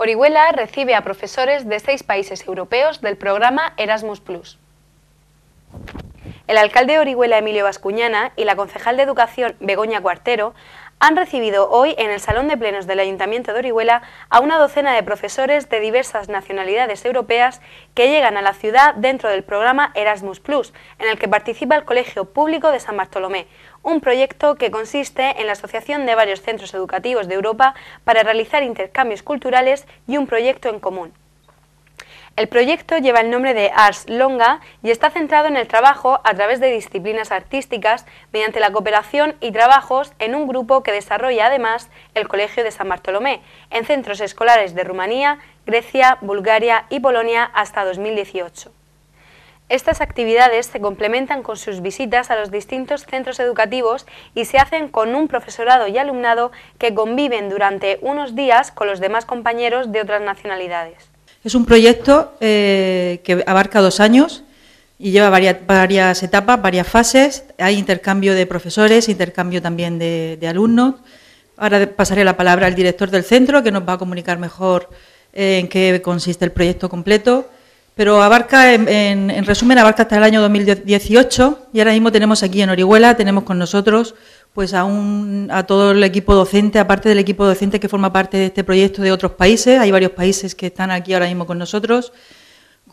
Orihuela recibe a profesores de seis países europeos del programa Erasmus ⁇ El alcalde de Orihuela, Emilio Bascuñana, y la concejal de Educación, Begoña Cuartero, han recibido hoy en el Salón de Plenos del Ayuntamiento de Orihuela a una docena de profesores de diversas nacionalidades europeas que llegan a la ciudad dentro del programa Erasmus Plus, en el que participa el Colegio Público de San Bartolomé, un proyecto que consiste en la asociación de varios centros educativos de Europa para realizar intercambios culturales y un proyecto en común. El proyecto lleva el nombre de Ars Longa y está centrado en el trabajo a través de disciplinas artísticas mediante la cooperación y trabajos en un grupo que desarrolla además el Colegio de San Bartolomé en centros escolares de Rumanía, Grecia, Bulgaria y Polonia hasta 2018. Estas actividades se complementan con sus visitas a los distintos centros educativos y se hacen con un profesorado y alumnado que conviven durante unos días con los demás compañeros de otras nacionalidades. Es un proyecto eh, que abarca dos años y lleva varias, etapas, varias fases. Hay intercambio de profesores, intercambio también de, alumnos. Ahora pasaré la palabra al director del centro, que nos va a comunicar mejor eh, en qué consiste el proyecto completo pero abarca, en, resumen, abarca hasta el año 2018 y ahora mismo tenemos aquí en Orihuela, tenemos con nosotros pues a, a todo el equipo docente, aparte del equipo docente que forma parte de este proyecto de otros países, hay varios países que están aquí ahora mismo con nosotros,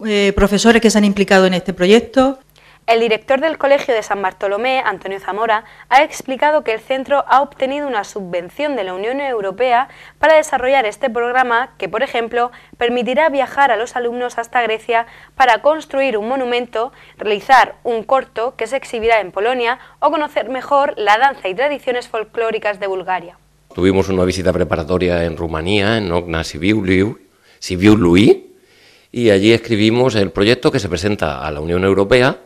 eh, profesores que se han implicado en este proyecto, el director del Colegio de San Bartolomé, Antonio Zamora, ha explicado que el centro ha obtenido una subvención de la Unión Europea para desarrollar este programa que, por ejemplo, permitirá viajar a los alumnos hasta Grecia para construir un monumento, realizar un corto que se exhibirá en Polonia o conocer mejor la danza y tradiciones folclóricas de Bulgaria. Tuvimos una visita preparatoria en Rumanía, en Ogna Lui, y allí escribimos el proyecto que se presenta a la Unión Europea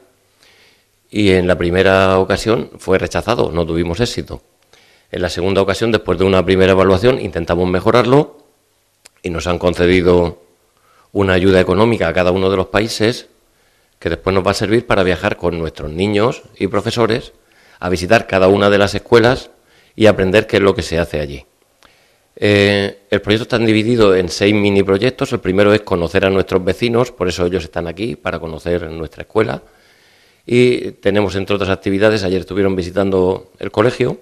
y en la primera ocasión fue rechazado, no tuvimos éxito. En la segunda ocasión, después de una primera evaluación, intentamos mejorarlo y nos han concedido una ayuda económica a cada uno de los países que después nos va a servir para viajar con nuestros niños y profesores a visitar cada una de las escuelas y aprender qué es lo que se hace allí. Eh, el proyecto está dividido en seis mini proyectos. El primero es conocer a nuestros vecinos, por eso ellos están aquí, para conocer nuestra escuela y tenemos, entre otras actividades, ayer estuvieron visitando el colegio,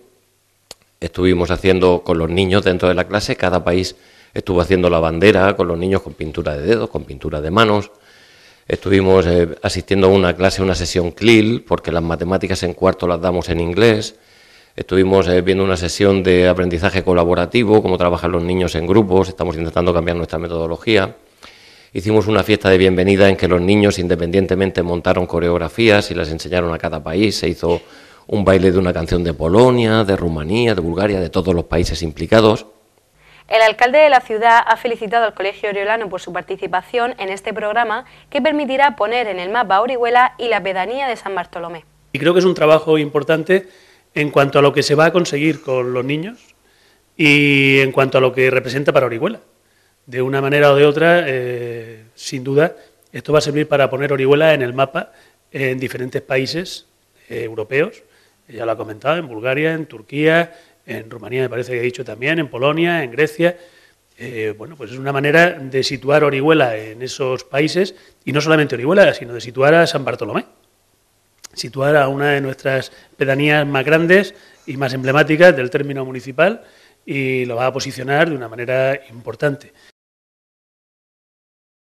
estuvimos haciendo con los niños dentro de la clase, cada país estuvo haciendo la bandera con los niños con pintura de dedos, con pintura de manos. Estuvimos eh, asistiendo a una clase, una sesión CLIL, porque las matemáticas en cuarto las damos en inglés. Estuvimos eh, viendo una sesión de aprendizaje colaborativo, cómo trabajan los niños en grupos, estamos intentando cambiar nuestra metodología. Hicimos una fiesta de bienvenida en que los niños independientemente montaron coreografías y las enseñaron a cada país. Se hizo un baile de una canción de Polonia, de Rumanía, de Bulgaria, de todos los países implicados. El alcalde de la ciudad ha felicitado al Colegio Oriolano por su participación en este programa que permitirá poner en el mapa Orihuela y la pedanía de San Bartolomé. Y creo que es un trabajo importante en cuanto a lo que se va a conseguir con los niños y en cuanto a lo que representa para Orihuela de una manera o de otra, eh, sin duda, esto va a servir para poner Orihuela en el mapa en diferentes países eh, europeos. Ya lo ha comentado, en Bulgaria, en Turquía, en Rumanía me parece que ha dicho también, en Polonia, en Grecia. Eh, bueno, pues es una manera de situar Orihuela en esos países, y no solamente Orihuela, sino de situar a San Bartolomé, situar a una de nuestras pedanías más grandes y más emblemáticas del término municipal, y lo va a posicionar de una manera importante.